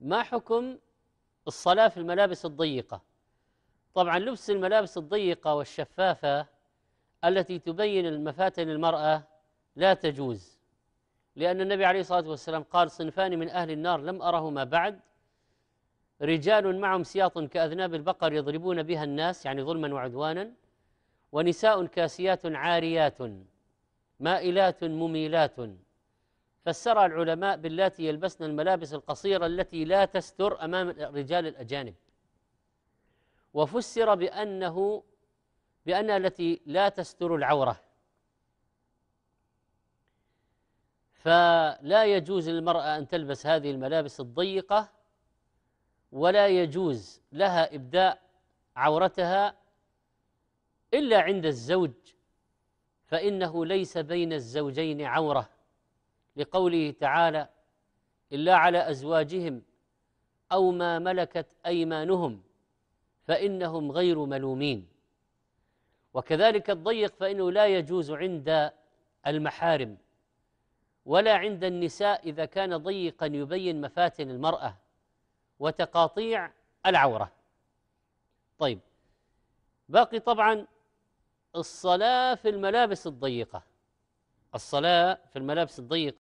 ما حكم الصلاة في الملابس الضيقة طبعا لبس الملابس الضيقة والشفافة التي تبين المفاتن المرأة لا تجوز لأن النبي عليه الصلاة والسلام قال صنفان من أهل النار لم أرهما بعد رجال معهم سياط كأذناب البقر يضربون بها الناس يعني ظلما وعدوانا ونساء كاسيات عاريات مائلات مميلات فسرها العلماء باللاتي يلبسن الملابس القصيرة التي لا تستر أمام الرجال الأجانب وفسر بأنه بأنها التي لا تستر العورة فلا يجوز للمرأة أن تلبس هذه الملابس الضيقة ولا يجوز لها إبداء عورتها إلا عند الزوج فإنه ليس بين الزوجين عورة لقوله تعالى إلا على أزواجهم أو ما ملكت أيمانهم فإنهم غير ملومين وكذلك الضيق فإنه لا يجوز عند المحارم ولا عند النساء إذا كان ضيقا يبين مفاتن المرأة وتقاطيع العورة طيب باقي طبعا الصلاة في الملابس الضيقة الصلاة في الملابس الضيقة